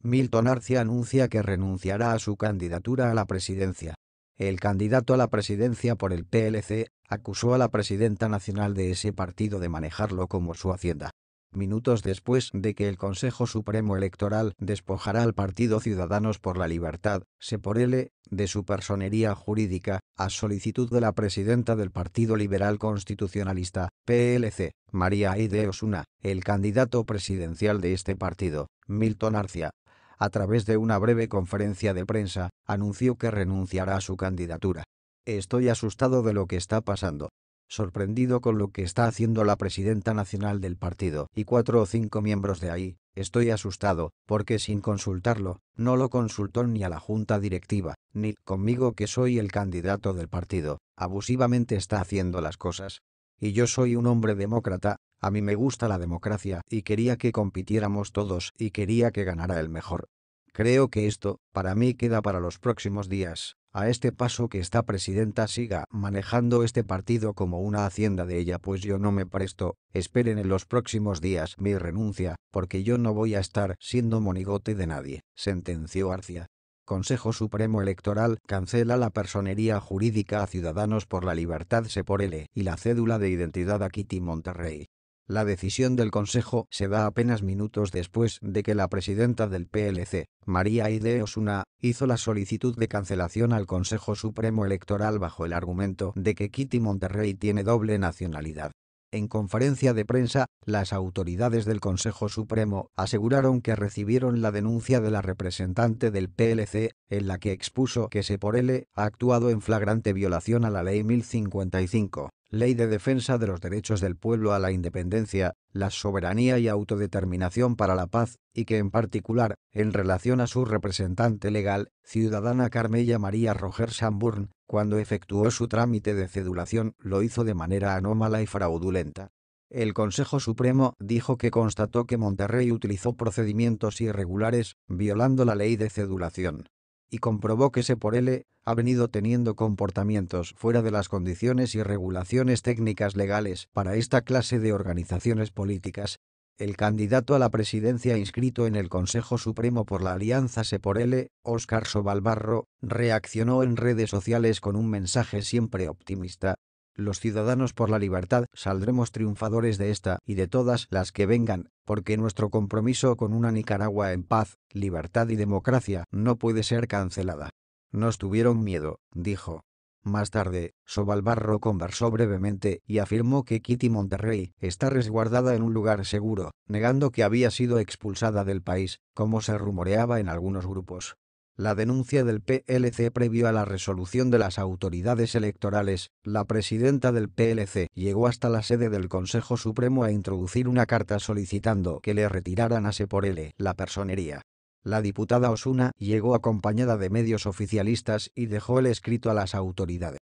Milton Arcia anuncia que renunciará a su candidatura a la presidencia. El candidato a la presidencia por el PLC acusó a la presidenta nacional de ese partido de manejarlo como su hacienda. Minutos después de que el Consejo Supremo Electoral despojará al Partido Ciudadanos por la Libertad, Seporele, de su personería jurídica, a solicitud de la presidenta del Partido Liberal Constitucionalista, PLC, María Aide Osuna, el candidato presidencial de este partido, Milton Arcia, a través de una breve conferencia de prensa, anunció que renunciará a su candidatura. Estoy asustado de lo que está pasando. Sorprendido con lo que está haciendo la presidenta nacional del partido y cuatro o cinco miembros de ahí, estoy asustado, porque sin consultarlo, no lo consultó ni a la junta directiva, ni conmigo que soy el candidato del partido, abusivamente está haciendo las cosas, y yo soy un hombre demócrata, a mí me gusta la democracia y quería que compitiéramos todos y quería que ganara el mejor. Creo que esto, para mí queda para los próximos días, a este paso que esta presidenta siga manejando este partido como una hacienda de ella pues yo no me presto, esperen en los próximos días mi renuncia, porque yo no voy a estar siendo monigote de nadie, sentenció Arcia. Consejo Supremo Electoral cancela la personería jurídica a Ciudadanos por la Libertad se por L y la cédula de identidad a Kitty Monterrey. La decisión del Consejo se da apenas minutos después de que la presidenta del PLC, María Aide Osuna, hizo la solicitud de cancelación al Consejo Supremo Electoral bajo el argumento de que Kitty Monterrey tiene doble nacionalidad. En conferencia de prensa, las autoridades del Consejo Supremo aseguraron que recibieron la denuncia de la representante del PLC, en la que expuso que Seporele ha actuado en flagrante violación a la Ley 1055 Ley de Defensa de los Derechos del Pueblo a la Independencia, la Soberanía y Autodeterminación para la Paz, y que en particular, en relación a su representante legal, ciudadana Carmella María Roger Samburn, cuando efectuó su trámite de cedulación, lo hizo de manera anómala y fraudulenta. El Consejo Supremo dijo que constató que Monterrey utilizó procedimientos irregulares, violando la ley de cedulación y comprobó que L ha venido teniendo comportamientos fuera de las condiciones y regulaciones técnicas legales para esta clase de organizaciones políticas. El candidato a la presidencia inscrito en el Consejo Supremo por la Alianza L, Óscar Sobalbarro, reaccionó en redes sociales con un mensaje siempre optimista, los ciudadanos por la libertad saldremos triunfadores de esta y de todas las que vengan, porque nuestro compromiso con una Nicaragua en paz, libertad y democracia no puede ser cancelada. Nos tuvieron miedo, dijo. Más tarde, Sobalbarro conversó brevemente y afirmó que Kitty Monterrey está resguardada en un lugar seguro, negando que había sido expulsada del país, como se rumoreaba en algunos grupos la denuncia del PLC previo a la resolución de las autoridades electorales, la presidenta del PLC llegó hasta la sede del Consejo Supremo a introducir una carta solicitando que le retiraran a Seporele la personería. La diputada Osuna llegó acompañada de medios oficialistas y dejó el escrito a las autoridades.